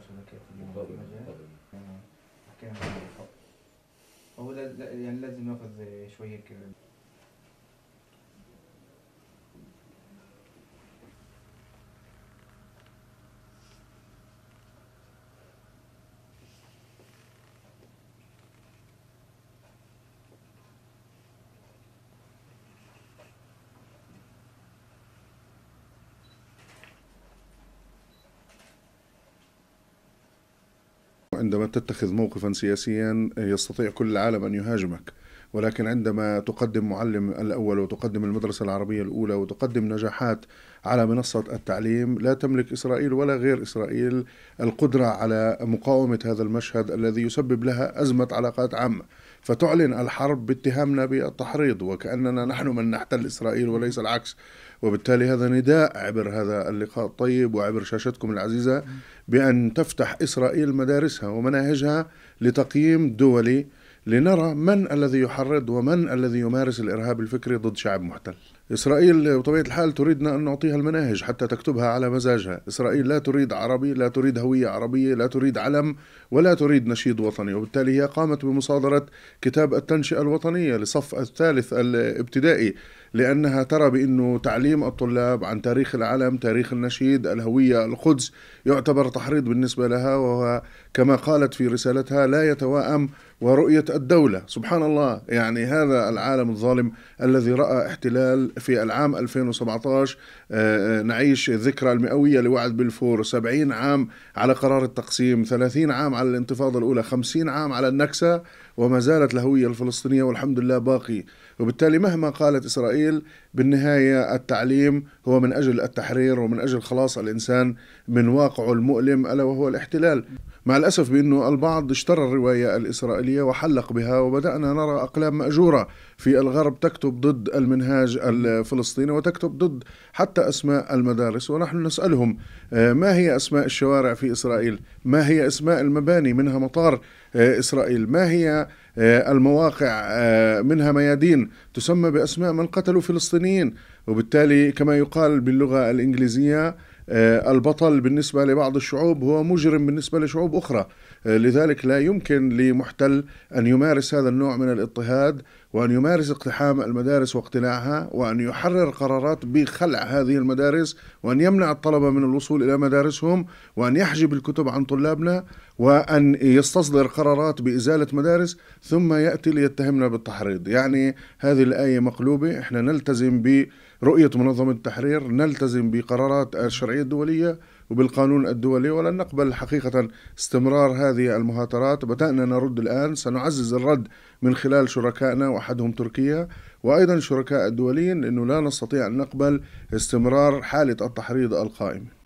شبكات المقابل حكينا اولا يعني لازم ناخذ شويه كده عندما تتخذ موقفا سياسيا يستطيع كل العالم أن يهاجمك ولكن عندما تقدم معلم الأول وتقدم المدرسة العربية الأولى وتقدم نجاحات على منصة التعليم لا تملك إسرائيل ولا غير إسرائيل القدرة على مقاومة هذا المشهد الذي يسبب لها أزمة علاقات عامة فتعلن الحرب باتهامنا بالتحريض وكأننا نحن من نحتل إسرائيل وليس العكس وبالتالي هذا نداء عبر هذا اللقاء الطيب وعبر شاشتكم العزيزة بأن تفتح إسرائيل مدارسها ومناهجها لتقييم دولي لنرى من الذي يحرض ومن الذي يمارس الإرهاب الفكري ضد شعب محتل إسرائيل بطبيعة الحال تريدنا أن نعطيها المناهج حتى تكتبها على مزاجها إسرائيل لا تريد عربي لا تريد هوية عربية لا تريد علم ولا تريد نشيد وطني وبالتالي هي قامت بمصادرة كتاب التنشئة الوطنية لصف الثالث الابتدائي لأنها ترى بأنه تعليم الطلاب عن تاريخ العلم تاريخ النشيد الهوية القدس يعتبر تحريض بالنسبة لها وهو كما قالت في رسالتها لا يتواءم ورؤية الدولة سبحان الله يعني هذا العالم الظالم الذي رأى احتلال في العام 2017 آه، آه، نعيش الذكرى المئوية لوعد بلفور 70 عام على قرار التقسيم 30 عام على الانتفاضة الأولى 50 عام على النكسة وما زالت الهوية الفلسطينية والحمد لله باقي وبالتالي مهما قالت إسرائيل إسرائيل بالنهاية التعليم هو من أجل التحرير ومن أجل خلاص الإنسان من واقعه المؤلم ألا وهو الاحتلال مع الأسف بأنه البعض اشترى الرواية الإسرائيلية وحلق بها وبدأنا نرى أقلام مأجورة في الغرب تكتب ضد المنهاج الفلسطيني وتكتب ضد حتى أسماء المدارس ونحن نسألهم آه، ما هي أسماء الشوارع في إسرائيل ما هي أسماء المباني منها مطار آه، إسرائيل ما هي آه، المواقع آه، منها ميادين تسمى باسماء من قتلوا فلسطينيين وبالتالي كما يقال باللغه الانجليزيه آه، البطل بالنسبه لبعض الشعوب هو مجرم بالنسبه لشعوب اخرى لذلك لا يمكن لمحتل ان يمارس هذا النوع من الاضطهاد وأن يمارس اقتحام المدارس واقتلاعها وأن يحرر قرارات بخلع هذه المدارس وأن يمنع الطلبة من الوصول إلى مدارسهم وأن يحجب الكتب عن طلابنا وأن يستصدر قرارات بإزالة مدارس ثم يأتي ليتهمنا بالتحريض يعني هذه الآية مقلوبة إحنا نلتزم برؤية منظمة التحرير نلتزم بقرارات الشرعية الدولية وبالقانون الدولي ولن نقبل حقيقة استمرار هذه المهاترات بدأنا نرد الآن سنعزز الرد من خلال شركائنا وأحدهم تركيا وأيضا شركاء الدوليين لأنه لا نستطيع أن نقبل استمرار حالة التحريض القائمة